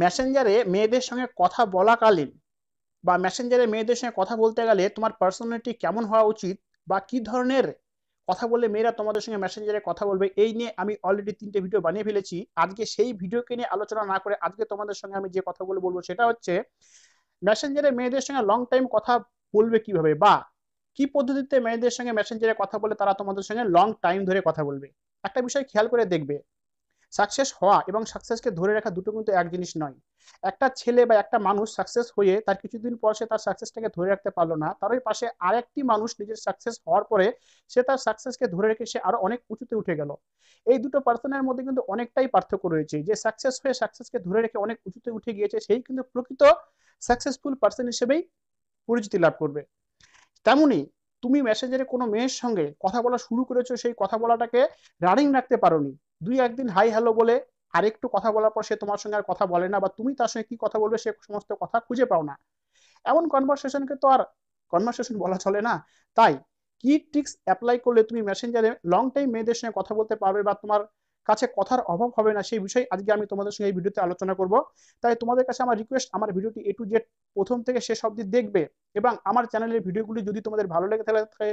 মেসেঞ্জারে মেয়েদের সঙ্গে কথা বলাকালীন বা মেসেঞ্জারে মেয়েদের সঙ্গে কথা বলতে গেলে তোমার পার্সোনালিটি কেমন হওয়া উচিত বা কি ধরনের কথা বলে মেয়েরা তোমাদের সঙ্গে মেসেঞ্জারে কথা বলবে এই নিয়ে আমি অলরেডি তিনটে ভিডিও বানিয়ে ফেলেছি আজকে সেই ভিডিওকে নিয়ে আলোচনা না করে আজকে তোমাদের সঙ্গে আমি যে কথাগুলো বলবো সেটা হচ্ছে মেসেঞ্জারে মেয়েদের সঙ্গে লং টাইম কথা বলবে কিভাবে বা কি পদ্ধতিতে মেয়েদের সঙ্গে মেসেঞ্জারে কথা বলে তারা তোমাদের সঙ্গে লং টাইম ধরে কথা বলবে একটা বিষয় খেয়াল করে দেখবে সাকসেস হওয়া এবং সাকসেসকে ধরে রাখা দুটো কিন্তু এক জিনিস নয় একটা ছেলে বা একটা মানুষ সাকসেস হয়ে তার কিছুদিন পর সে তার সাকসেসটাকে ধরে রাখতে পারলো না তার ওই পাশে আরেকটি মানুষ নিজের সাকসেস হওয়ার পরে সে তার সাকসেসকে ধরে রেখে সে আরো অনেক উঁচুতে উঠে গেল এই দুটো পার্সনের মধ্যে কিন্তু অনেকটাই পার্থক্য রয়েছে যে সাকসেস হয়ে সাকসেসকে ধরে রেখে অনেক উঁচুতে উঠে গিয়েছে সেই কিন্তু প্রকৃত সাকসেসফুল পার্সন হিসেবেই পরিচিতি লাভ করবে তেমনি তুমি মেসেঞ্জারে কোনো মেয়ের সঙ্গে কথা বলা শুরু করেছো সেই কথা বলাটাকে রানিং রাখতে পারোনি দুই একদিন হাই হ্যালো বলে আরেকটু কথা বলার পর সে তোমার সঙ্গে আর কথা বলে না বা তুমি তার সঙ্গে কি কথা বলবে সে সমস্ত কথা খুঁজে পাও না এমন কনভারসেশনকে তো আর কনভারসেশন বলা চলে না তাই কি ট্রিক্স অ্যাপ্লাই করলে তুমি মেসেঞ্জারে লং টাইম মেয়েদের সঙ্গে কথা বলতে পারবে বা তোমার কাছে কথার অভাব হবে না সেই বিষয়ে আজকে আমি তোমাদের সঙ্গে এই ভিডিওতে আলোচনা করব তাই তোমাদের কাছে আমার রিকোয়েস্ট আমার ভিডিওটি এ টু জেড প্রথম থেকে শেষ অবধি দেখবে এবং আমার চ্যানেলের ভিডিওগুলি যদি তোমাদের ভালো লেগে থাকে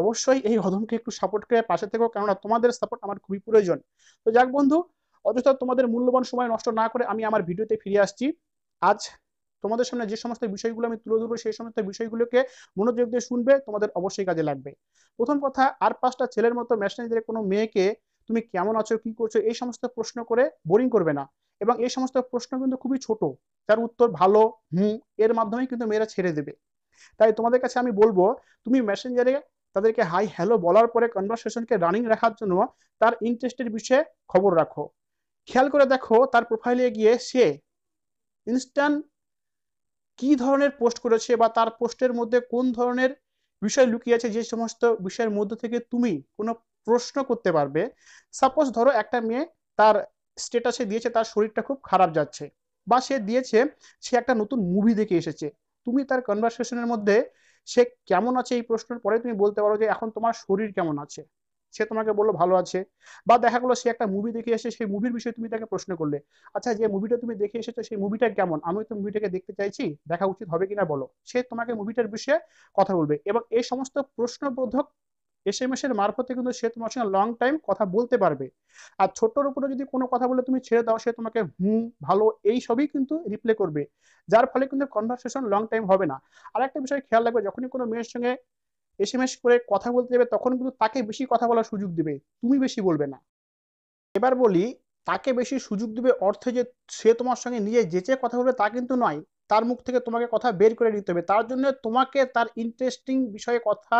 অবশ্যই এই অধমকে একটু সাপোর্ট করে পাশে থেকো কেননা তোমাদের সাপোর্ট আমার খুবই প্রয়োজন তো যাক বন্ধু অযথা তোমাদের মূল্যবান সময় নষ্ট না করে আমি আমার ভিডিওতে ফিরে আসছি আজ তোমাদের সামনে যে সমস্ত বিষয়গুলো আমি তুলে ধরবো সেই সমস্ত বিষয়গুলোকে মনোযোগ দিয়ে শুনবে তোমাদের অবশ্যই কাজে লাগবে প্রথম কথা আর পাঁচটা ছেলের মতো মেশিনারিদের কোনো মেয়েকে তুমি কেমন আছো কি করছো এই সমস্ত প্রশ্ন করে বোরিং করবে না এবং এই সমস্ত প্রশ্ন কিন্তু খুবই ছোট যার উত্তর ভালো হুম এর মাধ্যমে কিন্তু মেয়েরা ছেড়ে দেবে তাই তোমাদের কাছে আমি বলবো তুমি মেসেঞ্জারে তাদেরকে হাই হ্যালো বলার পরে কনভারসেশনকে রানিং রাখার জন্য তার ইন্টারেস্টের বিষয়ে খবর রাখো খেয়াল করে দেখো তার প্রোফাইলে গিয়ে সে ইনস্ট্যান্ট কি ধরনের পোস্ট করেছে বা তার পোস্টের মধ্যে কোন ধরনের বিষয় লুকিয়ে আছে যে সমস্ত বিষয়ের মধ্যে থেকে তুমি কোনো প্রশ্ন করতে পারবে সাপোজ ধরো একটা মেয়ে তার স্টেটাসে দিয়েছে তার শরীরটা খুব খারাপ যাচ্ছে বা সে দিয়েছে সে একটা নতুন মুভি দেখে এসেছে তুমি তার কনভারসেশনের মধ্যে সে কেমন আছে এই প্রশ্নের পরে তুমি বলতে পারো যে এখন তোমার শরীর কেমন আছে সে তোমাকে বললো ভালো আছে বা দেখা গেলো সে একটা মুভি দেখে এসে সেই মুভির বিষয়ে তুমি তাকে প্রশ্ন করলে আচ্ছা যে মুভিটা তুমি দেখে এসেছো সেই মুভিটা কেমন আমি তো মুভিটাকে দেখতে চাইছি দেখা উচিত হবে কিনা বলো সে তোমাকে মুভিটার বিষয়ে কথা বলবে এবং এই সমস্ত প্রশ্নবোধক এসএমএসের এস এর মারফতে কিন্তু সে তোমার সঙ্গে লং টাইম কথা বলতে পারবে আর ছোট্টর উপরে যদি কোনো কথা বলে তুমি ছেড়ে দাও সে তোমাকে হুম ভালো এই সবই কিন্তু রিপ্লে করবে যার ফলে কিন্তু কনভারসেশন লং টাইম হবে না আর একটা বিষয় খেয়াল রাখবে যখনই কোনো মেয়ের সঙ্গে এস এম এস করে কথা বলতে যাবে তখন কিন্তু তাকে বেশি কথা বলার সুযোগ দিবে তুমি বেশি বলবে না এবার বলি তাকে বেশি সুযোগ দিবে অর্থে যে সে তোমার সঙ্গে নিজে যেচে কথা বলবে তা কিন্তু নয় তার মুখ থেকে তোমাকে কথা বের করে নিতে হবে তার জন্য তোমাকে তার ইন্টারেস্টিং বিষয়ে কথা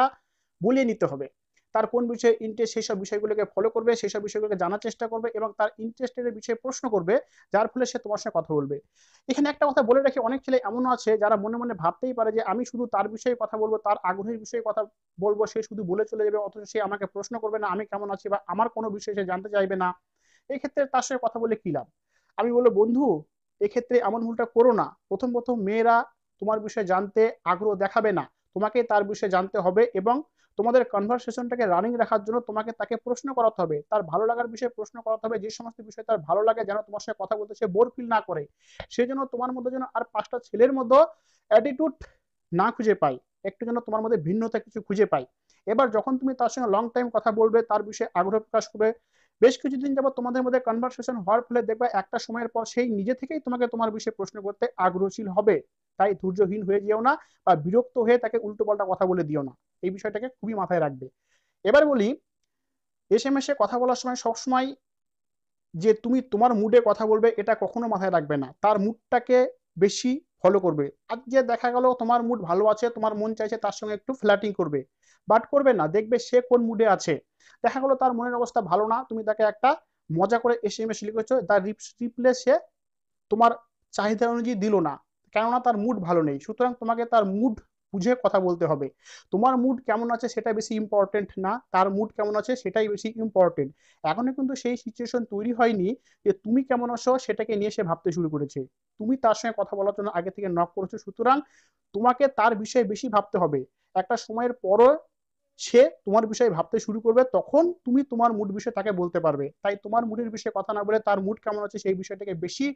বলিয়ে নিতে হবে তার কোন বিষয়ে ইন্টারেস্ট সেই সব বিষয়গুলোকে ফলো করবে সেই সব বিষয়গুলোকে জানার চেষ্টা করবে এবং তার ইন্টারেস্টের বিষয়ে প্রশ্ন করবে যার ফলে সে তোমার সঙ্গে কথা বলবে এখানে একটা কথা বলে রাখি অনেক ছেলে এমন আছে যারা মনে মনে ভাবতেই পারে যে আমি শুধু তার বিষয়ে কথা বলবো তার আগ্রহের বিষয়ে কথা বলবো সে শুধু বলে চলে যাবে অথচ সে আমাকে প্রশ্ন করবে না আমি কেমন আছি বা আমার কোনো বিষয়ে সে জানতে চাইবে না এক্ষেত্রে তার সাথে কথা বলে কি লাভ আমি বলবো বন্ধু এক্ষেত্রে এমন ভুলটা করো না প্রথম প্রথম মেয়েরা তোমার বিষয়ে জানতে আগ্রহ দেখাবে না তোমাকে তার বিষয়ে জানতে হবে এবং তোমাদের কনভারসেশনটাকে রানিং রাখার জন্য তোমাকে তাকে প্রশ্ন করাতে হবে তার ভালো লাগার বিষয়ে প্রশ্ন করাতে হবে যে সমস্ত বিষয়ে তার ভালো লাগে যেন তোমার সাথে কথা বলতে সে বোর ফিল না করে সেই জন্য তোমার মধ্যে যেন আর পাঁচটা ছেলের মধ্যে অ্যাটিটিউড না খুঁজে পাই একটু যেন তোমার মধ্যে ভিন্নতা কিছু খুঁজে পাই এবার যখন তুমি তার সঙ্গে লং টাইম কথা বলবে তার বিষয়ে আগ্রহ প্রকাশ করবে বেশ কিছুদিন যাবত তোমাদের মধ্যে কনভারসেশন হওয়ার ফলে দেখবা একটা সময়ের পর সেই নিজে থেকেই তোমাকে তোমার বিষয়ে প্রশ্ন করতে আগ্রহশীল হবে তাই ধৈর্যহীন হয়ে যেও না বা বিরক্ত হয়ে তাকে উল্টো পাল্টা কথা বলে দিও না এই বিষয়টাকে খুবই মাথায় রাখবে এবার বলি এস এম কথা বলার সময় সবসময় যে তুমি তোমার মুডে কথা বলবে এটা কখনো মাথায় রাখবে না তার মুডটাকে বেশি ফলো করবে আজকে যে দেখা গেল তোমার মুড ভালো আছে তোমার মন চাইছে তার সঙ্গে একটু ফ্ল্যাটিং করবে বাট করবে না দেখবে সে কোন মুডে আছে দেখা গেলো তার মনের অবস্থা ভালো না তুমি তাকে একটা মজা করে এস এম এস লিখেছো তার রিপ্লে সে তোমার চাহিদা অনুযায়ী দিল না কেননা তার মুড ভালো নেই সুতরাং তোমাকে তার মুড বুঝে কথা বলতে হবে তোমার মুড কেমন আছে সেটা বেশি ইম্পর্টেন্ট না তার মুড কেমন আছে সেটাই বেশি ইম্পর্টেন্ট এখনো কিন্তু সেই সিচুয়েশন তৈরি হয়নি যে তুমি কেমন আছো সেটাকে নিয়ে সে ভাবতে শুরু করেছে তুমি তার সঙ্গে কথা বলার জন্য আগে থেকে নক করেছো সুতরাং তোমাকে তার বিষয়ে বেশি ভাবতে হবে একটা সময়ের পরও সে তোমার বিষয়ে ভাবতে শুরু করবে তখন তুমি তোমার মুড বিষয়ে তাকে বলতে পারবে তাই তোমার মুডের বিষয়ে কথা না বলে তার মুড কেমন আছে সেই বিষয়টাকে বেশি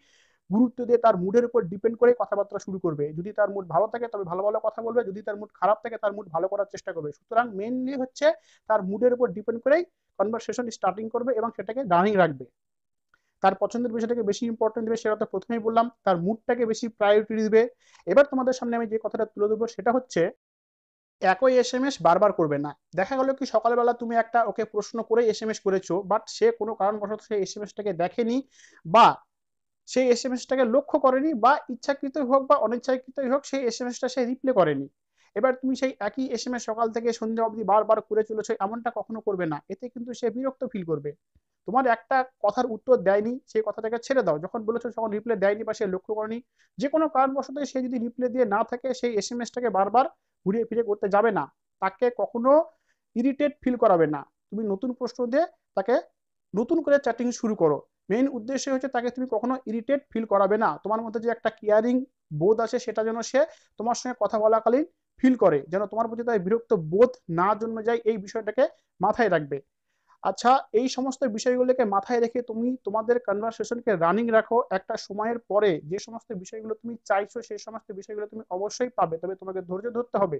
গুরুত্ব দিয়ে তার মুডের উপর ডিপেন্ড করে কথাবার্তা শুরু করবে যদি তার মুড ভালো থাকে তবে ভালো ভালো কথা বলবে যদি তার মুড খারাপ থাকে তার মুড ভালো করার চেষ্টা করবে সুতরাং মেনলি হচ্ছে তার মুডের উপর ডিপেন্ড করেই কনভারসেশন স্টার্টিং করবে এবং সেটাকে রানিং রাখবে তার পছন্দের বিষয়টাকে বেশি ইম্পর্টেন্ট দেবে সেটা তো প্রথমেই বললাম তার মুডটাকে বেশি প্রায়োরিটি দিবে এবার তোমাদের সামনে আমি যে কথাটা তুলে দেবো সেটা হচ্ছে একই এস এম এস বারবার করবে না দেখা গেলো কি সকালবেলা তুমি একটা ওকে প্রশ্ন করে এস এম এস করেছো বাট সে কোনো কারণবশত সেই এস এম এসটাকে দেখেনি বা সেই এস এম এসটাকে লক্ষ্য করেনি বা ইচ্ছাকৃতই হোক বা অনিচ্ছাকৃতই হোক সেই এস এম এসটা সে রিপ্লে করেনি এবার তুমি সেই একই এস এম এস সকাল থেকে সন্ধ্যা অবধি বারবার করে চলেছো এমনটা কখনো করবে না এতে কিন্তু সে বিরক্ত ফিল করবে তোমার একটা কথার উত্তর দেয়নি সেই কথাটাকে ছেড়ে দাও যখন বলেছো তখন রিপ্লে দেয়নি বা সে লক্ষ্য করেনি যে কোনো কারণবশত সে যদি রিপ্লে দিয়ে না থাকে সেই এস এম এসটাকে বারবার ঘুরিয়ে ফিরে করতে যাবে না তাকে কখনো ইরিটেট ফিল করাবে না তুমি নতুন প্রশ্ন দিয়ে তাকে নতুন করে চ্যাটিং শুরু করো মেইন উদ্দেশ্য হচ্ছে তাকে তুমি কখনো ইরিটেট ফিল করাবে না তোমার মধ্যে যে একটা কেয়ারিং বোধ আছে সেটা যেন সে তোমার সঙ্গে কথা বলাকালীন ফিল করে যেন তোমার প্রতি তাই বিরক্ত বোধ না জন্য যায় এই বিষয়টাকে মাথায় রাখবে আচ্ছা এই সমস্ত বিষয়গুলোকে মাথায় রেখে তুমি তোমাদের কনভারসেশনকে রানিং রাখো একটা সময়ের পরে যে সমস্ত বিষয়গুলো তুমি চাইছো সেই সমস্ত বিষয়গুলো তুমি অবশ্যই পাবে তবে তোমাকে ধৈর্য ধরতে হবে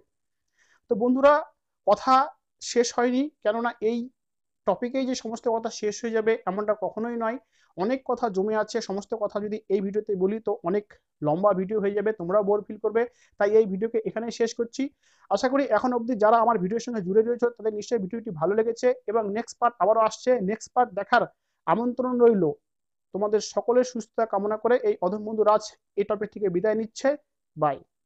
তো বন্ধুরা কথা শেষ হয়নি কেননা এই টপিকেই যে সমস্ত কথা শেষ হয়ে যাবে এমনটা কখনোই নয় অনেক কথা জমে আছে সমস্ত কথা যদি এই ভিডিওতে বলি তো অনেক লম্বা ভিডিও হয়ে যাবে তোমরাও বোর ফিল করবে তাই এই ভিডিওকে এখানেই শেষ করছি আশা করি এখন অবধি যারা আমার ভিডিওর সঙ্গে জুড়ে রয়েছে তাদের নিশ্চয়ই ভিডিওটি ভালো লেগেছে এবং নেক্সট পার্ট আবারও আসছে নেক্সট পার্ট দেখার আমন্ত্রণ রইল তোমাদের সকলের সুস্থতা কামনা করে এই বন্ধু রাজ এই টপিক থেকে বিদায় নিচ্ছে বাই